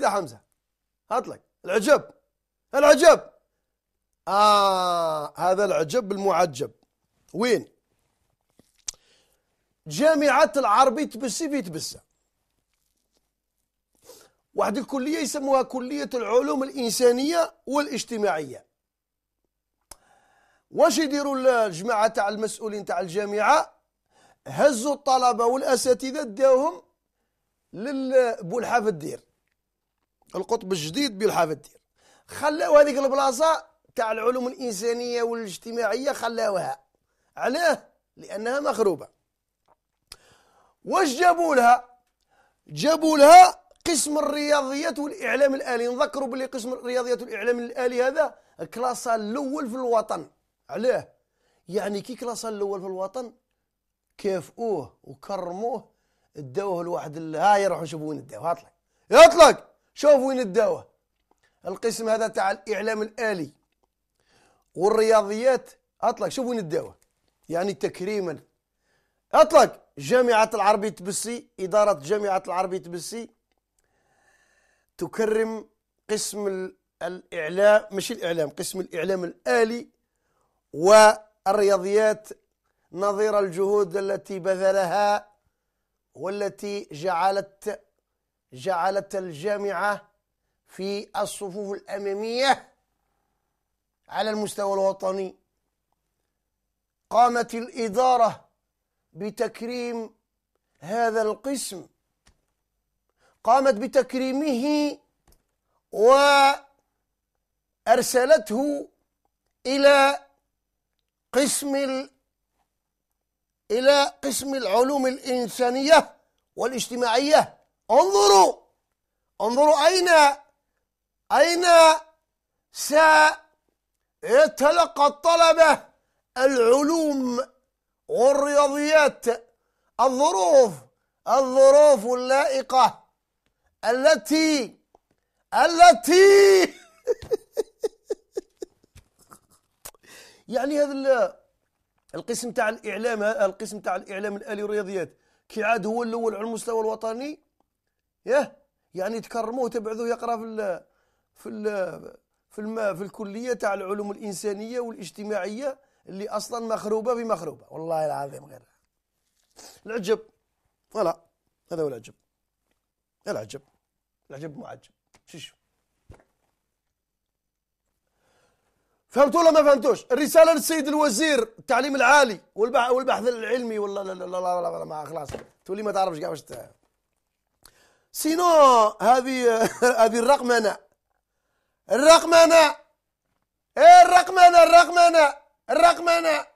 سيدة حمزة هات لك العجب العجب آه هذا العجب المعجب وين جامعة العربي تبسي في تبسة واحد الكلية يسموها كلية العلوم الإنسانية والاجتماعية واش يديروا الجماعة تاع المسؤولين تاع الجامعة هزوا الطلبة والأساتذة داوهم لبولحة في الدير القطب الجديد بالحافة دير خلاو هذيك البلاصة تاع العلوم الإنسانية والاجتماعية خلاوها علاه لأنها مخروبة واش جابوا لها جابوا لها قسم الرياضيات والإعلام الآلي نذكروا باللي قسم الرياضيات والإعلام الآلي هذا كلاسا الأول في الوطن علاه يعني كي كلاسا الأول في الوطن كافئوه وكرموه داوه لواحد ها يروحوا شوفوا وين داوه اطلق اطلق شوف وين الدواء القسم هذا تاع الاعلام الالي والرياضيات اطلق شوف وين الدواء يعني تكريما اطلق جامعه العربي تبسي اداره جامعه العربي تبسي تكرم قسم الاعلام مش الاعلام قسم الاعلام الالي والرياضيات نظير الجهود التي بذلها والتي جعلت جعلت الجامعة في الصفوف الأمامية على المستوى الوطني قامت الإدارة بتكريم هذا القسم قامت بتكريمه وأرسلته إلى قسم ال... إلى قسم العلوم الإنسانية والاجتماعية انظروا انظروا أين أين سيتلقى الطلبة العلوم والرياضيات الظروف الظروف اللائقة التي التي يعني هذا القسم تاع الاعلام القسم تاع الاعلام الالي والرياضيات كي عاد هو الاول على المستوى الوطني ياه يعني تكرموه تبعثوه يقرا في ال في ال في الم في الكليه تاع العلوم الانسانيه والاجتماعيه اللي اصلا مخروبه بمخروبه والله العظيم غير العجب فلا هذا هو العجب العجب العجب معجب شو فهمتوا ولا ما فهمتوش الرسالة للسيد الوزير التعليم العالي والبحث العلمي ولا لا لا لا لا, لا, ما خلاص تولي ما تعرفش كاع واش سينو هذه هذه الرقمنة الرقمنة ايه الرقمنة الرقمنة الرقمنة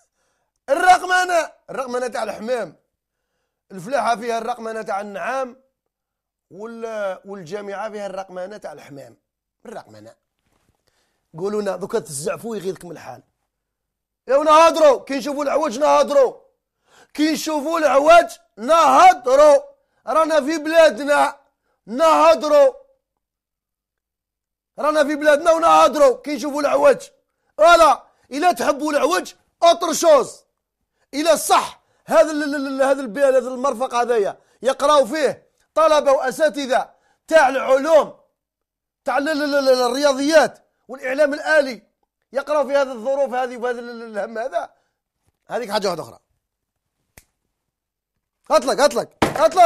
الرقمنة الرقمنة تاع الحمام الفلاحة فيها الرقمنة تاع النعام والجامعة فيها الرقمنة تاع الحمام الرقمنة قولوا لنا دوكا تزعفوا يغيظكم الحال يا نهضروا كي نشوفوا العواج نهضروا كي نشوفوا العواج نهضروا رانا في بلادنا نهضروا رانا في بلادنا ونهضروا كي نشوفوا العوج فوالا الا تحبوا العوج اوتر شوز الا صح هذا هذا هذا المرفق هذايا يقراو فيه طلبه واساتذه تاع العلوم تاع الرياضيات والاعلام الالي يقراو في هذه الظروف هذه وهذا الهم هذا هذيك حاجه واحده اخرى اطلق اطلق اطلق